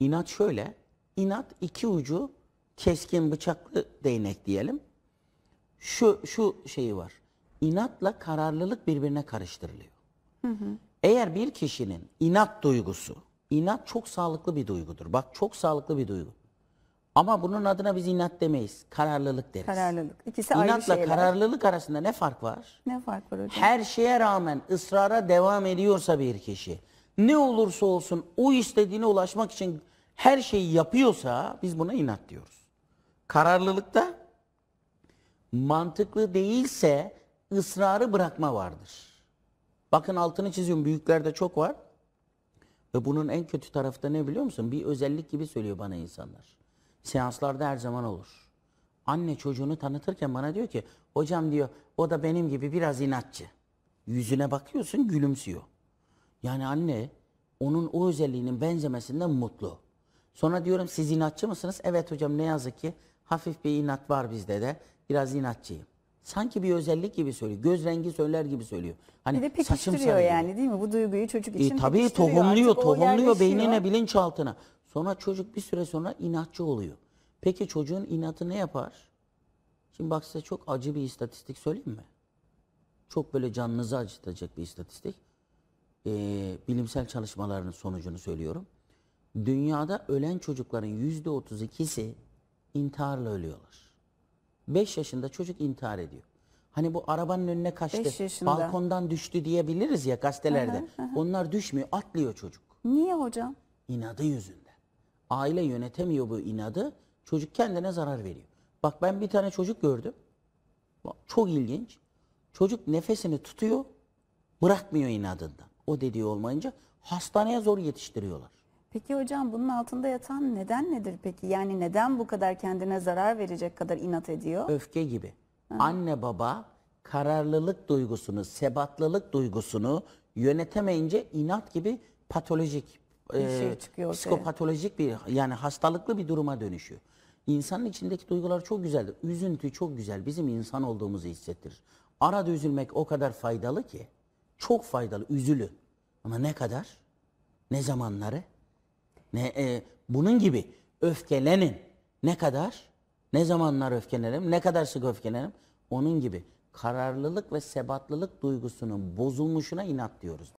İnat şöyle. İnat iki ucu keskin bıçaklı değnek diyelim. Şu şu şeyi var. İnatla kararlılık birbirine karıştırılıyor. Hı hı. Eğer bir kişinin inat duygusu, inat çok sağlıklı bir duygudur. Bak çok sağlıklı bir duygu. Ama bunun adına biz inat demeyiz. Kararlılık deriz. Kararlılık. İkisi İnatla ayrı şeyler. kararlılık arasında ne fark var? Ne fark var hocam? Her şeye rağmen ısrara devam ediyorsa bir kişi ne olursa olsun o istediğine ulaşmak için her şeyi yapıyorsa biz buna inat diyoruz. Kararlılıkta mantıklı değilse ısrarı bırakma vardır. Bakın altını çiziyorum büyüklerde çok var. Ve bunun en kötü tarafı da ne biliyor musun? Bir özellik gibi söylüyor bana insanlar. Seanslarda her zaman olur. Anne çocuğunu tanıtırken bana diyor ki hocam diyor o da benim gibi biraz inatçı. Yüzüne bakıyorsun gülümsüyor. Yani anne onun o özelliğinin benzemesinden mutlu. Sonra diyorum siz inatçı mısınız? Evet hocam ne yazık ki hafif bir inat var bizde de. Biraz inatçıyım. Sanki bir özellik gibi söylüyor. Göz rengi söyler gibi söylüyor. Hani bir de saçım yani değil mi? Bu duyguyu çocuk e, için e, Tabii tohumluyor, Artık tohumluyor beynine, bilinçaltına. Sonra çocuk bir süre sonra inatçı oluyor. Peki çocuğun inatı ne yapar? Şimdi bak size çok acı bir istatistik söyleyeyim mi? Çok böyle canınızı acıtacak bir istatistik e, bilimsel çalışmalarının sonucunu söylüyorum. Dünyada ölen çocukların yüzde otuz ikisi intiharla ölüyorlar. Beş yaşında çocuk intihar ediyor. Hani bu arabanın önüne kaçtı, balkondan düştü diyebiliriz ya gazetelerde. Hı hı hı. Onlar düşmüyor, atlıyor çocuk. Niye hocam? İnadı yüzünden. Aile yönetemiyor bu inadı. Çocuk kendine zarar veriyor. Bak ben bir tane çocuk gördüm. Çok ilginç. Çocuk nefesini tutuyor, bırakmıyor inadından o dediği olmayınca hastaneye zor yetiştiriyorlar. Peki hocam bunun altında yatan neden nedir peki? Yani neden bu kadar kendine zarar verecek kadar inat ediyor? Öfke gibi. Ha. Anne baba kararlılık duygusunu, sebatlılık duygusunu yönetemeyince inat gibi patolojik, e, şey e, psikopatolojik bir yani hastalıklı bir duruma dönüşüyor. İnsanın içindeki duygular çok güzeldir. Üzüntü çok güzel. Bizim insan olduğumuzu hissettirir. Arada üzülmek o kadar faydalı ki çok faydalı, üzülü. Ama ne kadar? Ne zamanları? Ne e, bunun gibi öfkelenin ne kadar? Ne zamanlar öfkelenirim? Ne kadar sık öfkelenirim? Onun gibi kararlılık ve sebatlılık duygusunun bozulmuşuna inat diyoruz.